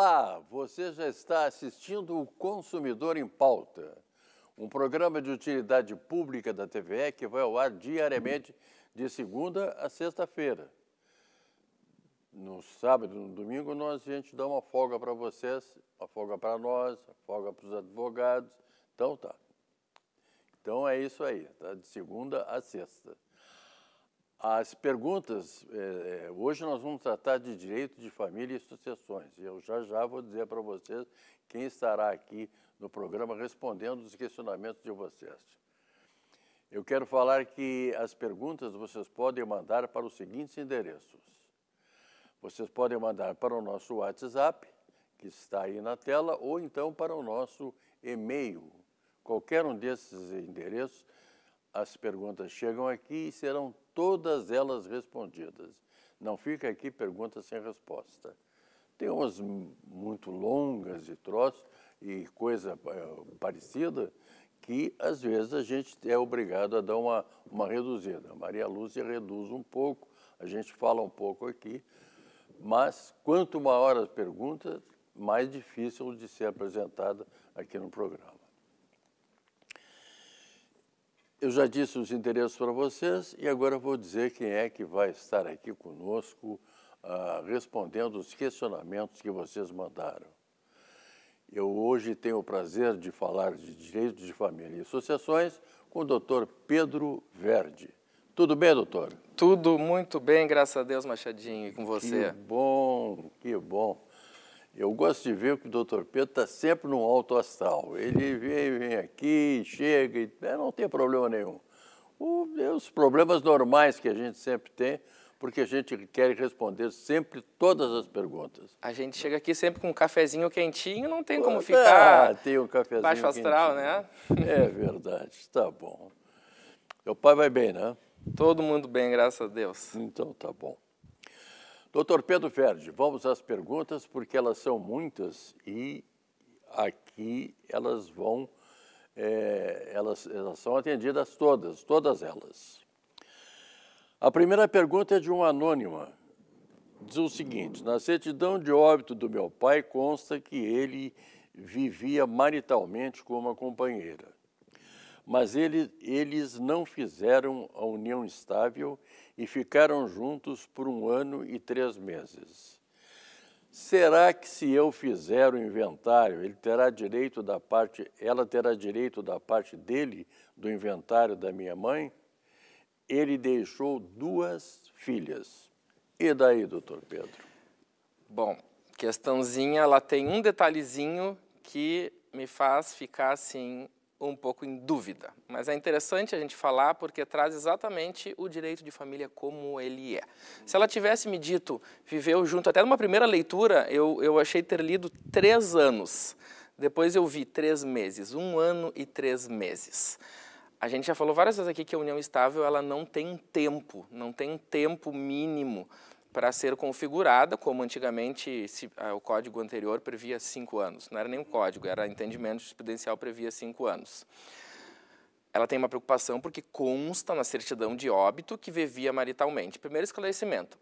Olá, você já está assistindo o Consumidor em Pauta, um programa de utilidade pública da TVE que vai ao ar diariamente de segunda a sexta-feira. No sábado, no domingo, nós a gente dá uma folga para vocês, uma folga para nós, uma folga para os advogados. Então tá. Então é isso aí, tá? De segunda a sexta. As perguntas, é, é, hoje nós vamos tratar de direito de família e sucessões. eu já já vou dizer para vocês quem estará aqui no programa respondendo os questionamentos de vocês. Eu quero falar que as perguntas vocês podem mandar para os seguintes endereços. Vocês podem mandar para o nosso WhatsApp, que está aí na tela, ou então para o nosso e-mail. Qualquer um desses endereços, as perguntas chegam aqui e serão todas elas respondidas. Não fica aqui pergunta sem resposta. Tem umas muito longas de troço e coisa eh, parecida que, às vezes, a gente é obrigado a dar uma, uma reduzida. A Maria Lúcia reduz um pouco, a gente fala um pouco aqui, mas quanto maior as perguntas mais difícil de ser apresentada aqui no programa. Eu já disse os endereços para vocês e agora vou dizer quem é que vai estar aqui conosco uh, respondendo os questionamentos que vocês mandaram. Eu hoje tenho o prazer de falar de direitos de família e associações com o doutor Pedro Verde. Tudo bem, doutor? Tudo muito bem, graças a Deus, Machadinho, e com você. Que bom, que bom. Eu gosto de ver que o doutor Pedro está sempre no alto astral. Ele vem, vem aqui, chega, e, é, não tem problema nenhum. O, é, os problemas normais que a gente sempre tem, porque a gente quer responder sempre todas as perguntas. A gente chega aqui sempre com um cafezinho quentinho, não tem como ah, ficar. Ah, tem um cafezinho baixo astral, quentinho. né? É verdade, está bom. Meu pai vai bem, né? Todo mundo bem, graças a Deus. Então tá bom. Doutor Pedro Verde, vamos às perguntas, porque elas são muitas e aqui elas vão, é, elas, elas são atendidas todas, todas elas. A primeira pergunta é de um anônima. Diz o seguinte: na certidão de óbito do meu pai consta que ele vivia maritalmente com uma companheira, mas ele, eles não fizeram a união estável e ficaram juntos por um ano e três meses. Será que se eu fizer o inventário, ele terá direito da parte, ela terá direito da parte dele do inventário da minha mãe? Ele deixou duas filhas. E daí, doutor Pedro? Bom, questãozinha, ela tem um detalhezinho que me faz ficar assim um pouco em dúvida. Mas é interessante a gente falar porque traz exatamente o direito de família como ele é. Se ela tivesse me dito, viveu junto, até numa primeira leitura, eu, eu achei ter lido três anos. Depois eu vi três meses, um ano e três meses. A gente já falou várias vezes aqui que a união estável ela não tem tempo, não tem um tempo mínimo para ser configurada, como antigamente se, ah, o código anterior previa cinco anos. Não era nem um código, era entendimento jurisprudencial previa cinco anos. Ela tem uma preocupação porque consta na certidão de óbito que vivia maritalmente. Primeiro esclarecimento,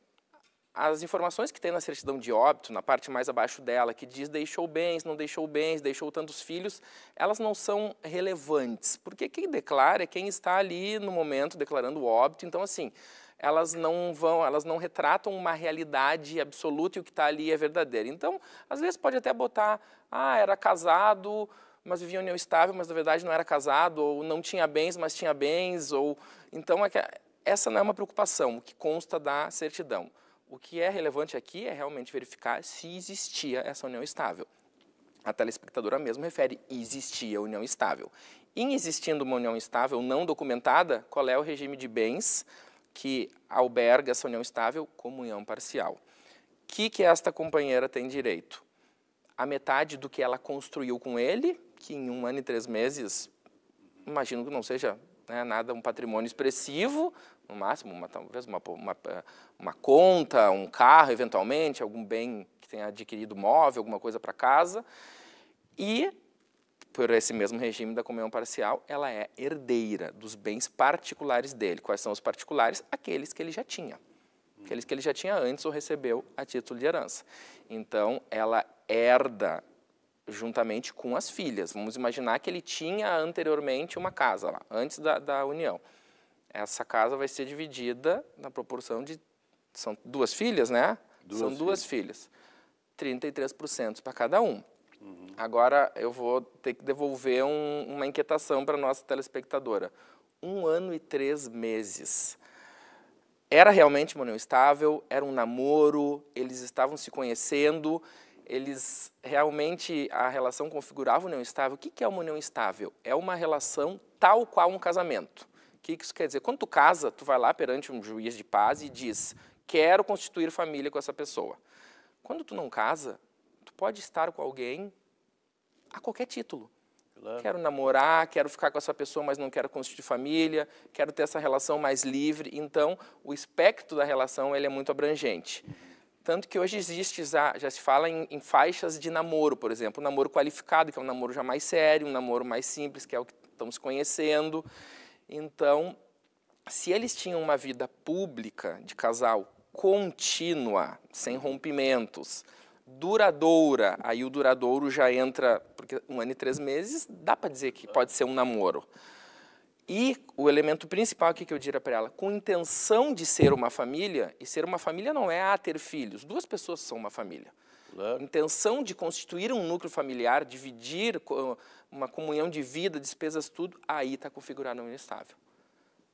as informações que tem na certidão de óbito, na parte mais abaixo dela, que diz deixou bens, não deixou bens, deixou tantos filhos, elas não são relevantes, porque quem declara é quem está ali no momento declarando o óbito, então assim, elas não vão, elas não retratam uma realidade absoluta e o que está ali é verdadeiro. Então, às vezes pode até botar, ah, era casado, mas vivia em união estável, mas na verdade não era casado, ou não tinha bens, mas tinha bens, ou... Então, é essa não é uma preocupação, o que consta da certidão. O que é relevante aqui é realmente verificar se existia essa união estável. A telespectadora mesmo refere existia união estável. Em existindo uma união estável não documentada, qual é o regime de bens que alberga essa união estável? Comunhão parcial. O que, que esta companheira tem direito? A metade do que ela construiu com ele, que em um ano e três meses, imagino que não seja né, nada, um patrimônio expressivo, no máximo, uma, talvez uma, uma, eh, uma conta, um carro, eventualmente, algum bem que tenha adquirido móvel, alguma coisa para casa. E, por esse mesmo regime da comunhão parcial, ela é herdeira dos bens particulares dele. Quais são os particulares? Aqueles que ele já tinha. Aqueles que ele já tinha antes ou recebeu a título de herança. Então, ela herda juntamente com as filhas. Vamos imaginar que ele tinha anteriormente uma casa lá, antes da, da união. Essa casa vai ser dividida na proporção de. São duas filhas, né? Duas são duas filhas. filhas. 33% para cada um. Uhum. Agora eu vou ter que devolver um, uma inquietação para nossa telespectadora. Um ano e três meses. Era realmente uma união estável? Era um namoro? Eles estavam se conhecendo? eles realmente a relação configurava união estável. O que é uma união estável? É uma relação tal qual um casamento. O que isso quer dizer? Quando tu casa, tu vai lá perante um juiz de paz e diz: quero constituir família com essa pessoa. Quando tu não casa, tu pode estar com alguém a qualquer título. Quero namorar, quero ficar com essa pessoa, mas não quero constituir família, quero ter essa relação mais livre. Então, o espectro da relação ele é muito abrangente. Tanto que hoje existe, já, já se fala em, em, faixas de namoro, por exemplo, um namoro qualificado, que é um namoro já mais sério, um namoro mais simples, que é o que estamos conhecendo. Então, se eles tinham uma vida pública de casal contínua, sem rompimentos, duradoura, aí o duradouro já entra, porque um ano e três meses dá para dizer que pode ser um namoro. E o elemento principal aqui que eu diria para ela, com intenção de ser uma família, e ser uma família não é a ah, ter filhos, duas pessoas são uma família. Claro. Intenção de constituir um núcleo familiar, dividir uma comunhão de vida, despesas, tudo, aí está configurado um instável.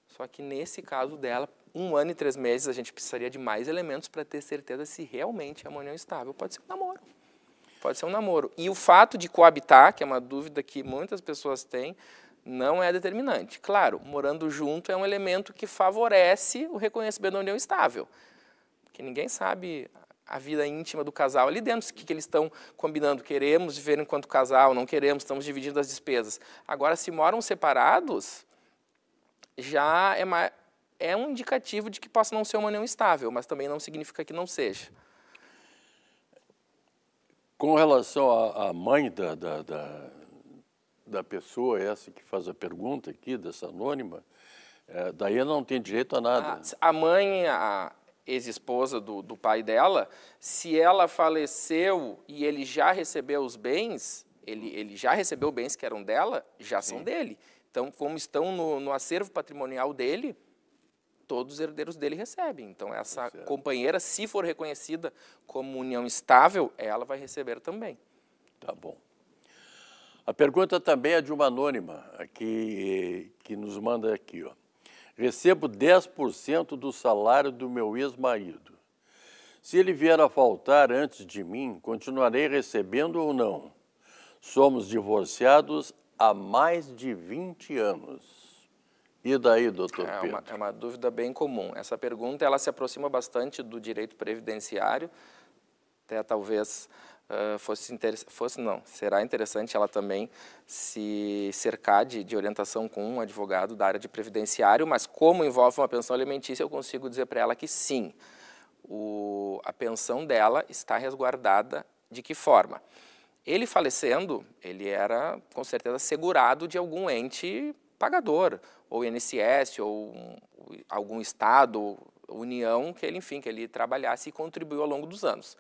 Só que nesse caso dela, um ano e três meses, a gente precisaria de mais elementos para ter certeza se realmente é uma união estável. Pode ser um namoro. Pode ser um namoro. E o fato de coabitar, que é uma dúvida que muitas pessoas têm, não é determinante. Claro, morando junto é um elemento que favorece o reconhecimento da união estável, porque ninguém sabe a vida íntima do casal ali dentro, o que, que eles estão combinando, queremos viver enquanto casal, não queremos, estamos dividindo as despesas. Agora, se moram separados, já é, uma, é um indicativo de que possa não ser uma união estável, mas também não significa que não seja. Com relação à mãe da, da, da da pessoa, é essa que faz a pergunta aqui, dessa anônima, é, daí ela não tem direito a nada. A, a mãe, a ex-esposa do, do pai dela, se ela faleceu e ele já recebeu os bens, ele, ele já recebeu bens que eram dela, já Sim. são dele. Então, como estão no, no acervo patrimonial dele, todos os herdeiros dele recebem. Então, essa é. companheira, se for reconhecida como união estável, ela vai receber também. Tá bom. A pergunta também é de uma anônima que, que nos manda aqui. Ó. Recebo 10% do salário do meu ex-marido. Se ele vier a faltar antes de mim, continuarei recebendo ou não? Somos divorciados há mais de 20 anos. E daí, doutor Pedro? É uma, é uma dúvida bem comum. Essa pergunta ela se aproxima bastante do direito previdenciário, até talvez uh, fosse, fosse, não, será interessante ela também se cercar de, de orientação com um advogado da área de previdenciário, mas como envolve uma pensão alimentícia, eu consigo dizer para ela que sim, o, a pensão dela está resguardada de que forma? Ele falecendo, ele era com certeza segurado de algum ente pagador, ou INSS, ou algum estado, união, que ele, enfim, que ele trabalhasse e contribuiu ao longo dos anos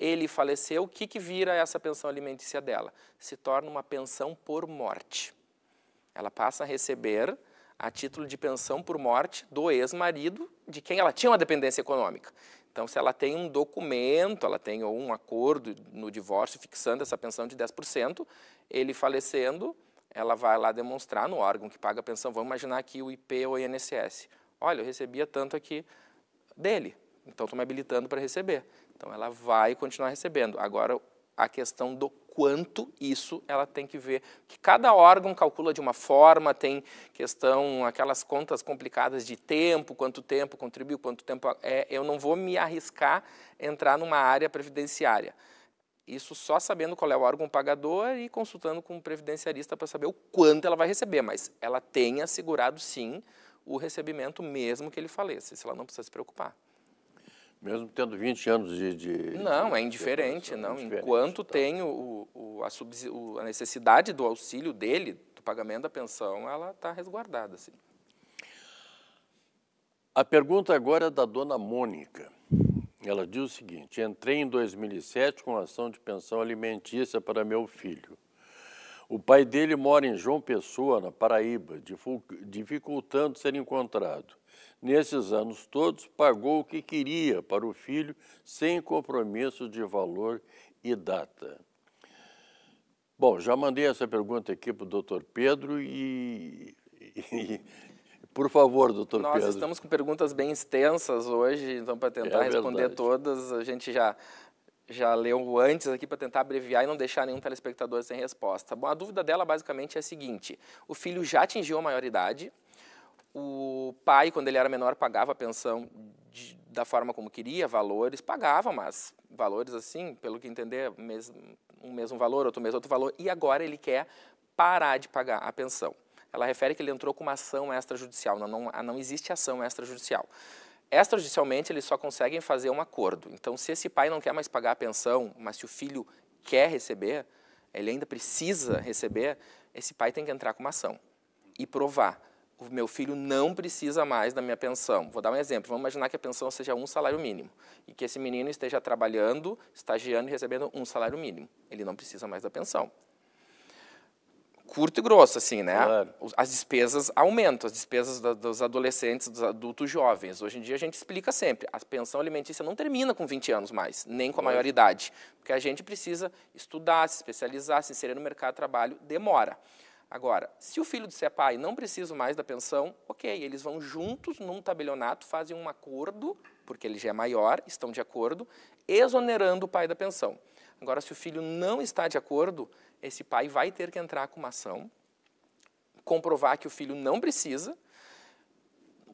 ele faleceu, o que, que vira essa pensão alimentícia dela? Se torna uma pensão por morte. Ela passa a receber a título de pensão por morte do ex-marido de quem ela tinha uma dependência econômica. Então, se ela tem um documento, ela tem um acordo no divórcio fixando essa pensão de 10%, ele falecendo, ela vai lá demonstrar no órgão que paga a pensão, vamos imaginar aqui o IP ou o INSS. Olha, eu recebia tanto aqui dele, então estou me habilitando para receber. Então ela vai continuar recebendo. Agora a questão do quanto isso ela tem que ver, que cada órgão calcula de uma forma, tem questão, aquelas contas complicadas de tempo, quanto tempo contribuiu, quanto tempo é, eu não vou me arriscar entrar numa área previdenciária. Isso só sabendo qual é o órgão pagador e consultando com o previdenciarista para saber o quanto ela vai receber, mas ela tem assegurado sim o recebimento mesmo que ele faleça, se ela não precisa se preocupar. Mesmo tendo 20 anos de. de não, é indiferente. É não. Indiferente, Enquanto tá. tem o, o, a, subs, o, a, necessidade do auxílio dele, do pagamento da pensão, ela está resguardada. Assim. A pergunta agora é da dona Mônica. Ela diz o seguinte: entrei em 2007 com ação de pensão alimentícia para meu filho. O pai dele mora em João Pessoa, na Paraíba, dificultando ser encontrado nesses anos todos, pagou o que queria para o filho, sem compromisso de valor e data. Bom, já mandei essa pergunta aqui para o doutor Pedro e, por favor, doutor Nós Pedro. Nós estamos com perguntas bem extensas hoje, então para tentar é responder verdade. todas, a gente já já leu antes aqui para tentar abreviar e não deixar nenhum telespectador sem resposta. Bom, a dúvida dela basicamente é a seguinte: o filho já atingiu a maioridade, o pai, quando ele era menor, pagava a pensão de, da forma como queria, valores, pagava, mas valores assim, pelo que entender, mesmo, um mesmo valor, outro mesmo outro valor, e agora ele quer parar de pagar a pensão. Ela refere que ele entrou com uma ação extrajudicial, não, não, não existe ação extrajudicial. Extrajudicialmente, eles só conseguem fazer um acordo. Então, se esse pai não quer mais pagar a pensão, mas se o filho quer receber, ele ainda precisa receber, esse pai tem que entrar com uma ação e provar o meu filho não precisa mais da minha pensão. Vou dar um exemplo. Vamos imaginar que a pensão seja um salário mínimo e que esse menino esteja trabalhando, estagiando e recebendo um salário mínimo. Ele não precisa mais da pensão. Curto e grosso, assim, né? Claro. As despesas aumentam, as despesas dos adolescentes, dos adultos jovens. Hoje em dia a gente explica sempre, a pensão alimentícia não termina com 20 anos mais, nem com a maioridade, porque a gente precisa estudar, se especializar, se inserir no mercado de trabalho, demora. Agora, se o filho disser, pai, não preciso mais da pensão, ok, eles vão juntos num tabelionato, fazem um acordo, porque ele já é maior, estão de acordo, exonerando o pai da pensão. Agora, se o filho não está de acordo, esse pai vai ter que entrar com uma ação, comprovar que o filho não precisa,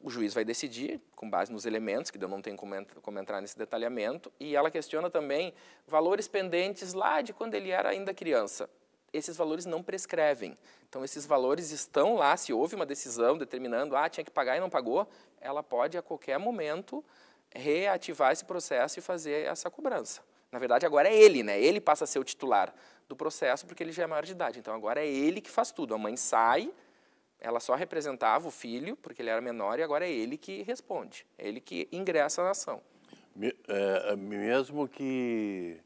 o juiz vai decidir, com base nos elementos, que eu não tenho como, entrar nesse detalhamento, e ela questiona também valores pendentes lá de quando ele era ainda criança esses valores não prescrevem. Então, esses valores estão lá, se houve uma decisão determinando, ah, tinha que pagar e não pagou, ela pode a qualquer momento reativar esse processo e fazer essa cobrança. Na verdade, agora é ele, né? Ele passa a ser o titular do processo porque ele já é maior de idade. Então, agora é ele que faz tudo. A mãe sai, ela só representava o filho porque ele era menor e agora é ele que responde. É ele que ingressa na ação. Eh, mesmo que,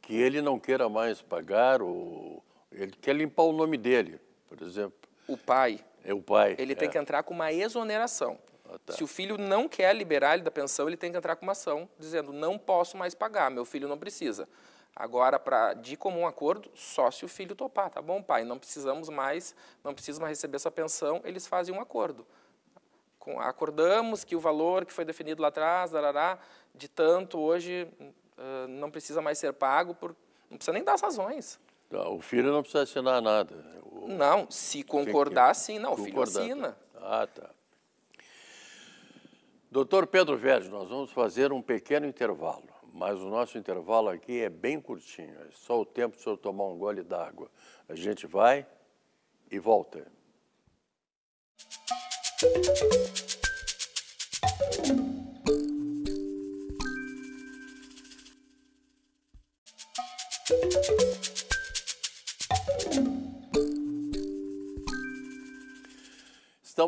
que ele não queira mais pagar ou ele quer limpar o nome dele, por exemplo. O pai. É o pai. Ele é. tem que entrar com uma exoneração. Ah, tá. Se o filho não quer liberar ele da pensão, ele tem que entrar com uma ação dizendo: não posso mais pagar, meu filho não precisa. Agora, pra, de comum acordo, só se o filho topar, tá bom, pai? Não precisamos mais, não precisa mais receber essa pensão, eles fazem um acordo. Com, acordamos que o valor que foi definido lá atrás, darará, de tanto, hoje uh, não precisa mais ser pago, por, não precisa nem dar as razões. O filho não precisa assinar nada. O... Não, se concordar, sim. Não, o filho tá. assina. Tá. Ah, tá. Doutor Pedro Verde, nós vamos fazer um pequeno intervalo, mas o nosso intervalo aqui é bem curtinho, é só o tempo do senhor tomar um gole d'água. A gente vai e volta. Música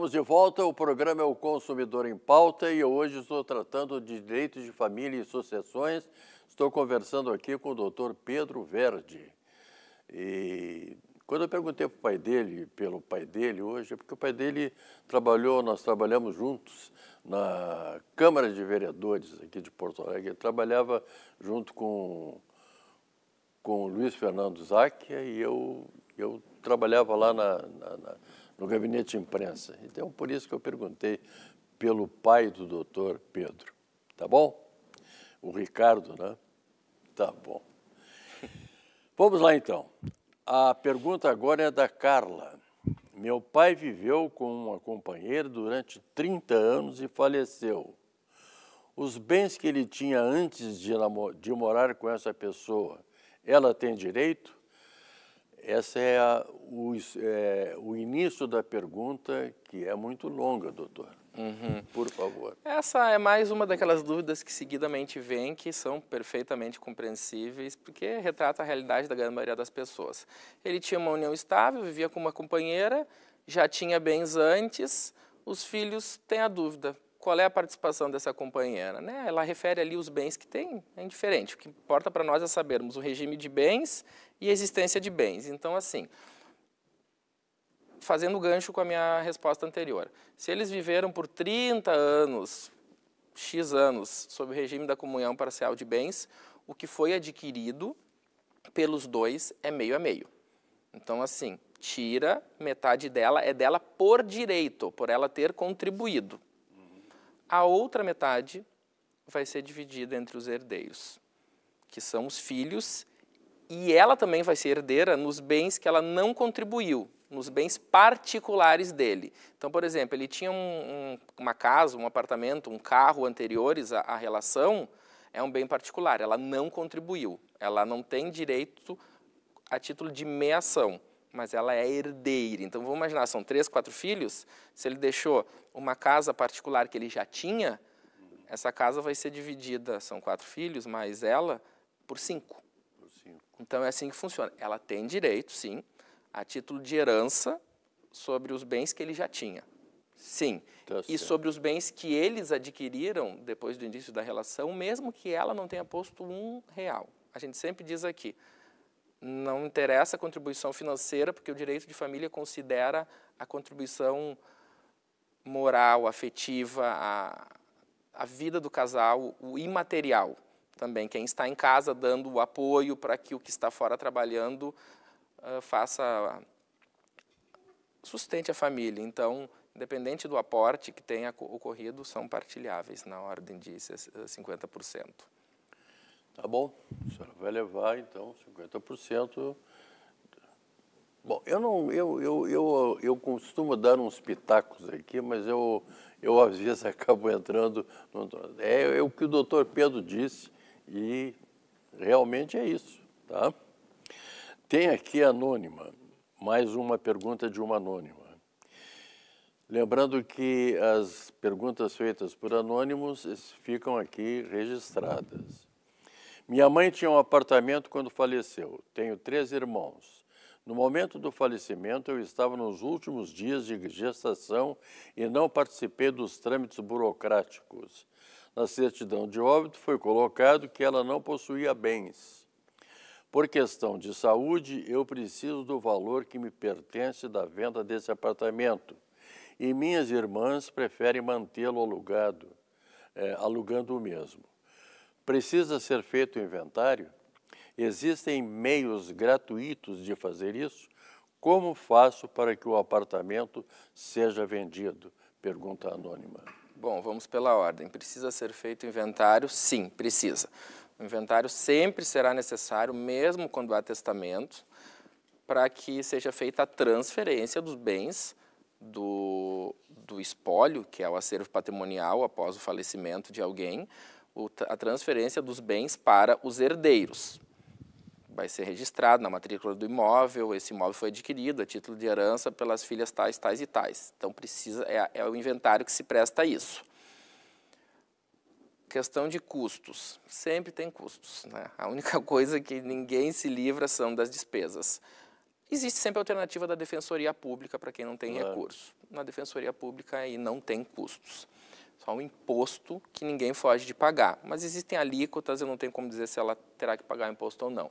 Estamos de volta, o programa é o Consumidor em Pauta e hoje estou tratando de direitos de família e sucessões. Estou conversando aqui com o doutor Pedro Verde. E quando eu perguntei para o pai dele, pelo pai dele hoje, é porque o pai dele trabalhou, nós trabalhamos juntos na Câmara de Vereadores aqui de Porto Alegre. Ele trabalhava junto com, com o Luiz Fernando Zacchia e eu, eu trabalhava lá na, na, na no gabinete de imprensa. Então, por isso que eu perguntei pelo pai do doutor Pedro. Tá bom? O Ricardo, né? Tá bom. Vamos lá, então. A pergunta agora é da Carla. Meu pai viveu com uma companheira durante 30 anos e faleceu. Os bens que ele tinha antes de, de morar com essa pessoa, ela tem direito? Esse é, a, o, é, o, início da pergunta, que é muito longa, doutor. Uhum. Por favor. Essa é mais uma daquelas dúvidas que seguidamente vêm, que são perfeitamente compreensíveis, porque retrata a realidade da grande maioria das pessoas. Ele tinha uma união estável, vivia com uma companheira, já tinha bens antes, os filhos têm a dúvida: qual é a participação dessa companheira? Né? Ela refere ali os bens que tem, é indiferente. O que importa para nós é sabermos o regime de bens e a existência de bens. Então, assim, fazendo gancho com a minha resposta anterior, se eles viveram por 30 anos, X anos, sob o regime da comunhão parcial de bens, o que foi adquirido pelos dois é meio a meio. Então, assim, tira metade dela, é dela por direito, por ela ter contribuído a outra metade vai ser dividida entre os herdeiros, que são os filhos, e ela também vai ser herdeira nos bens que ela não contribuiu, nos bens particulares dele. Então, por exemplo, ele tinha um, um, uma casa, um apartamento, um carro anteriores à, à relação, é um bem particular, ela não contribuiu, ela não tem direito a título de meação mas ela é herdeira. Então vamos imaginar, são três, quatro filhos, se ele deixou uma casa particular que ele já tinha, essa casa vai ser dividida, são quatro filhos, mais ela, por cinco. por cinco. Então é assim que funciona. Ela tem direito, sim, a título de herança sobre os bens que ele já tinha. Sim. Tá e sobre os bens que eles adquiriram depois do início da relação, mesmo que ela não tenha posto um real. A gente sempre diz aqui, não interessa a contribuição financeira, porque o direito de família considera a contribuição moral, afetiva, a, a vida do casal, o imaterial também. Quem está em casa dando o apoio para que o que está fora trabalhando uh, faça. sustente a família. Então, independente do aporte que tenha ocorrido, são partilháveis na ordem de 50%. Tá bom, a senhora vai levar, então, 50%. Bom, eu não, eu, eu, eu, eu costumo dar uns pitacos aqui, mas eu, eu às vezes acabo entrando. No, é, é o que o doutor Pedro disse e realmente é isso, tá? Tem aqui anônima, mais uma pergunta de uma anônima. Lembrando que as perguntas feitas por anônimos ficam aqui registradas. Minha mãe tinha um apartamento quando faleceu. Tenho três irmãos. No momento do falecimento, eu estava nos últimos dias de gestação e não participei dos trâmites burocráticos. Na certidão de óbito foi colocado que ela não possuía bens. Por questão de saúde, eu preciso do valor que me pertence da venda desse apartamento. E minhas irmãs preferem mantê-lo alugado, é, alugando o mesmo. Precisa ser feito o inventário? Existem meios gratuitos de fazer isso? Como faço para que o apartamento seja vendido? Pergunta anônima. Bom, vamos pela ordem. Precisa ser feito inventário? Sim, precisa. O inventário sempre será necessário, mesmo quando há testamento, para que seja feita a transferência dos bens do, do espólio, que é o acervo patrimonial após o falecimento de alguém, a transferência dos bens para os herdeiros. Vai ser registrado na matrícula do imóvel, esse imóvel foi adquirido a título de herança pelas filhas tais, tais e tais. Então, precisa é, é o inventário que se presta a isso. Questão de custos. Sempre tem custos. Né? A única coisa que ninguém se livra são das despesas. Existe sempre a alternativa da defensoria pública para quem não tem claro. recurso. Na defensoria pública aí não tem custos. Só um imposto que ninguém foge de pagar. Mas existem alíquotas, eu não tenho como dizer se ela terá que pagar imposto ou não.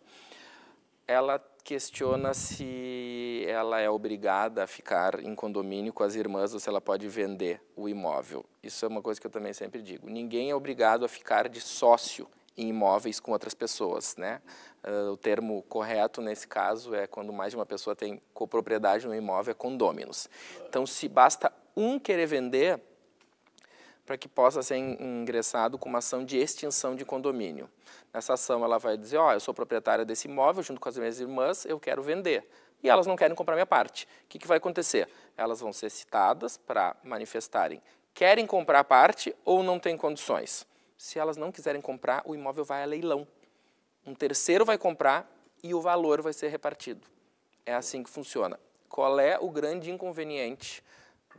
Ela questiona se ela é obrigada a ficar em condomínio com as irmãs ou se ela pode vender o imóvel. Isso é uma coisa que eu também sempre digo. Ninguém é obrigado a ficar de sócio em imóveis com outras pessoas, né? Uh, o termo correto nesse caso é quando mais de uma pessoa tem copropriedade no imóvel, é condôminos. Então, se basta um querer vender, para que possa ser ingressado com uma ação de extinção de condomínio. Nessa ação, ela vai dizer, ó, oh, eu sou proprietária desse imóvel junto com as minhas irmãs, eu quero vender. E elas não querem comprar minha parte. O que, que vai acontecer? Elas vão ser citadas para manifestarem querem comprar a parte ou não têm condições. Se elas não quiserem comprar, o imóvel vai a leilão. Um terceiro vai comprar e o valor vai ser repartido. É assim que funciona. Qual é o grande inconveniente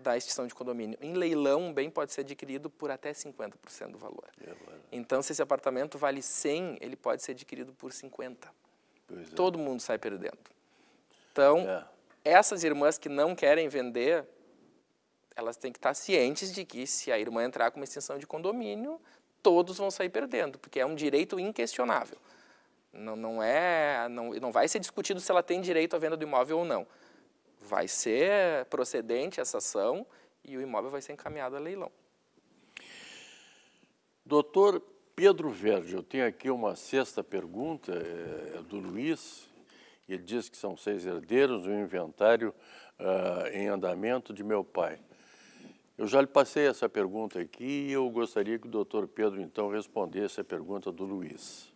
da extinção de condomínio. Em leilão, um bem pode ser adquirido por até 50% do valor. É, então, se esse apartamento vale 100, ele pode ser adquirido por 50. Pois é. Todo mundo sai perdendo. Então, é. essas irmãs que não querem vender, elas têm que estar cientes de que se a irmã entrar com uma extinção de condomínio, todos vão sair perdendo, porque é um direito inquestionável. Não, não é, não, não vai ser discutido se ela tem direito à venda do imóvel ou não vai ser procedente essa ação e o imóvel vai ser encaminhado a leilão. Doutor Pedro Verde, eu tenho aqui uma sexta pergunta é, é do Luiz. Ele diz que são seis herdeiros, um inventário uh, em andamento de meu pai. Eu já lhe passei essa pergunta aqui e eu gostaria que o doutor Pedro, então, respondesse a pergunta do Luiz.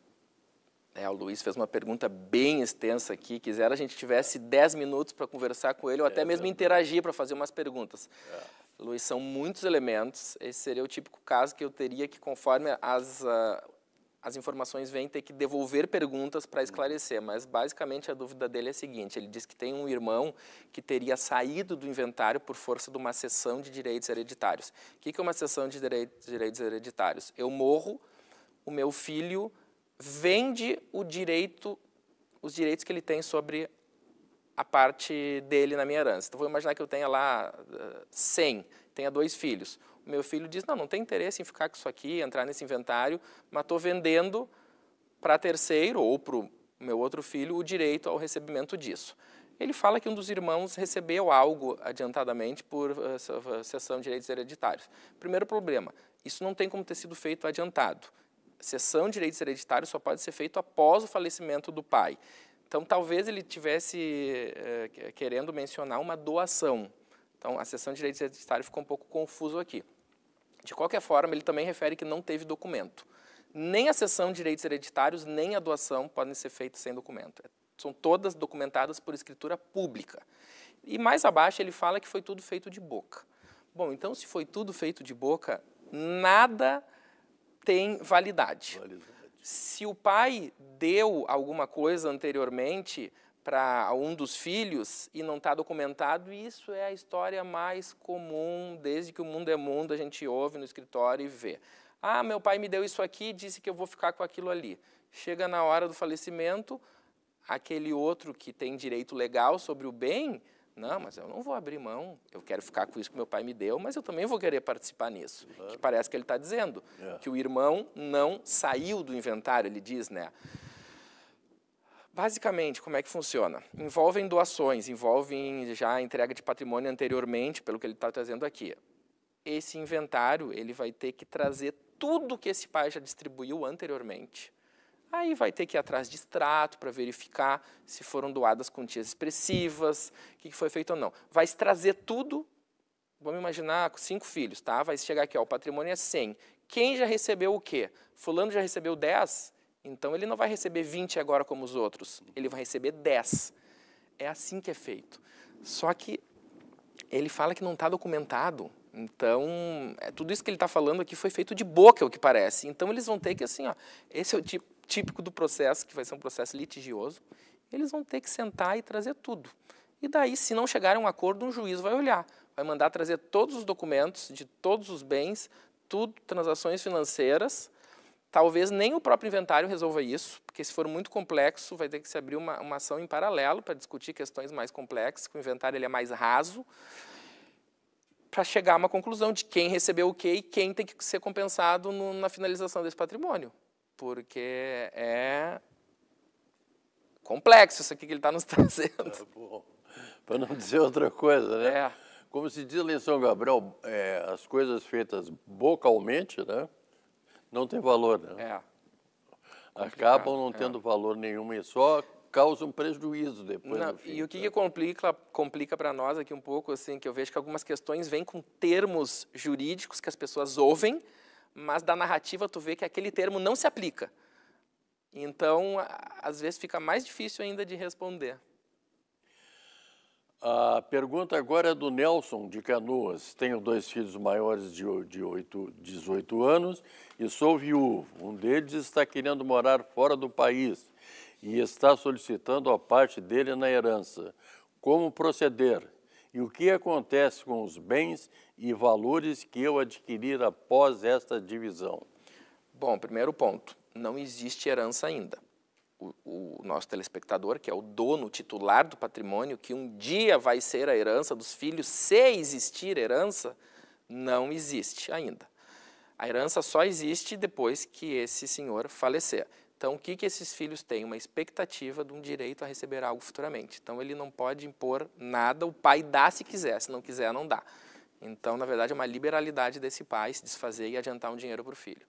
É, o Luiz fez uma pergunta bem extensa aqui. Quisera a gente tivesse 10 minutos para conversar com ele ou é até é, mesmo é. interagir para fazer umas perguntas. É. Luiz, são muitos elementos. Esse seria o típico caso que eu teria que, conforme as, uh, as informações vêm, ter que devolver perguntas para esclarecer. Uhum. Mas, basicamente, a dúvida dele é a seguinte. Ele diz que tem um irmão que teria saído do inventário por força de uma cessão de direitos hereditários. O que é uma cessão de direitos hereditários? Eu morro, o meu filho vende o direito, os direitos que ele tem sobre a parte dele na minha herança. Então, vou imaginar que eu tenha lá 100, eh, tenha dois filhos. O meu filho diz, não, não tem interesse em ficar com isso aqui, entrar nesse inventário, mas estou vendendo para terceiro ou para o meu outro filho o direito ao recebimento disso. Ele fala que um dos irmãos recebeu algo adiantadamente por eh, eh, cessão de direitos hereditários. Primeiro problema, isso não tem como ter sido feito adiantado cessão de direitos hereditários só pode ser feito após o falecimento do pai. Então, talvez ele tivesse eh, querendo mencionar uma doação. Então, a cessão de direitos hereditários ficou um pouco confuso aqui. De qualquer forma, ele também refere que não teve documento. Nem a cessão de direitos hereditários, nem a doação podem ser feitas sem documento. É, são todas documentadas por escritura pública. E mais abaixo ele fala que foi tudo feito de boca. Bom, então se foi tudo feito de boca, nada tem validade. validade. Se o pai deu alguma coisa anteriormente para um dos filhos e não está documentado, isso é a história mais comum desde que o mundo é mundo, a gente ouve no escritório e vê. Ah, meu pai me deu isso aqui, disse que eu vou ficar com aquilo ali. Chega na hora do falecimento, aquele outro que tem direito legal sobre o bem não, mas eu não vou abrir mão. Eu quero ficar com isso que meu pai me deu, mas eu também vou querer participar nisso. Que uhum. parece que ele está dizendo é. que o irmão não saiu do inventário, ele diz, né? Basicamente, como é que funciona? Envolvem doações, envolvem já a entrega de patrimônio anteriormente, pelo que ele está trazendo aqui. Esse inventário, ele vai ter que trazer tudo que esse pai já distribuiu anteriormente. Aí vai ter que ir atrás de extrato para verificar se foram doadas quantias expressivas, o que foi feito ou não. Vai trazer tudo, vamos imaginar, com cinco filhos, tá? Vai chegar aqui, ó, o patrimônio é 100. Quem já recebeu o quê? Fulano já recebeu 10? Então ele não vai receber 20 agora como os outros, ele vai receber 10. É assim que é feito. Só que ele fala que não está documentado. Então, é, tudo isso que ele está falando aqui foi feito de boca, é o que parece. Então, eles vão ter que, assim, ó, esse é o tipo, típico do processo, que vai ser um processo litigioso, eles vão ter que sentar e trazer tudo. E daí, se não chegar a um acordo, um juiz vai olhar, vai mandar trazer todos os documentos de todos os bens, tudo, transações financeiras. Talvez nem o próprio inventário resolva isso, porque se for muito complexo, vai ter que se abrir uma, uma ação em paralelo para discutir questões mais complexas, o inventário ele é mais raso, para chegar a uma conclusão de quem recebeu o quê e quem tem que ser compensado no, na finalização desse patrimônio porque é complexo isso aqui que ele está nos trazendo. Tá para não dizer outra coisa, né? É. Como se diz em São Gabriel, é, as coisas feitas bocalmente, né? Não tem valor, né? É. Acabam não tendo é. valor nenhum e só causam prejuízo depois. Não, fim, e o que, né? que complica complica para nós aqui um pouco, assim, que eu vejo que algumas questões vêm com termos jurídicos que as pessoas ouvem, mas da narrativa tu vê que aquele termo não se aplica. Então, às vezes fica mais difícil ainda de responder. A pergunta agora é do Nelson de Canoas. Tenho dois filhos maiores de, de 8, 18 anos e sou viúvo. Um deles está querendo morar fora do país e está solicitando a parte dele na herança. Como proceder? E o que acontece com os bens e valores que eu adquirir após esta divisão? Bom, primeiro ponto, não existe herança ainda. O, o, nosso telespectador, que é o dono titular do patrimônio, que um dia vai ser a herança dos filhos, se existir herança, não existe ainda. A herança só existe depois que esse senhor falecer. Então, o que, que esses filhos têm? Uma expectativa de um direito a receber algo futuramente. Então, ele não pode impor nada, o pai dá se quiser, se não quiser, não dá. Então, na verdade, é uma liberalidade desse pai se desfazer e adiantar um dinheiro para o filho.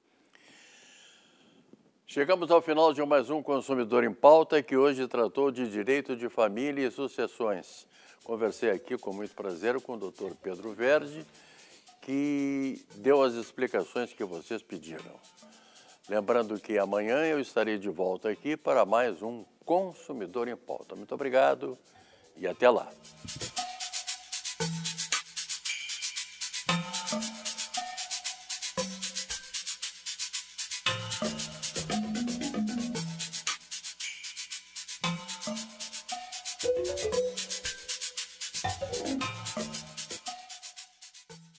Chegamos ao final de mais um Consumidor em Pauta, que hoje tratou de direito de família e sucessões. Conversei aqui com muito prazer com o doutor Pedro Verde, que deu as explicações que vocês pediram. Lembrando que amanhã eu estarei de volta aqui para mais um Consumidor em Pauta. Muito obrigado e até lá.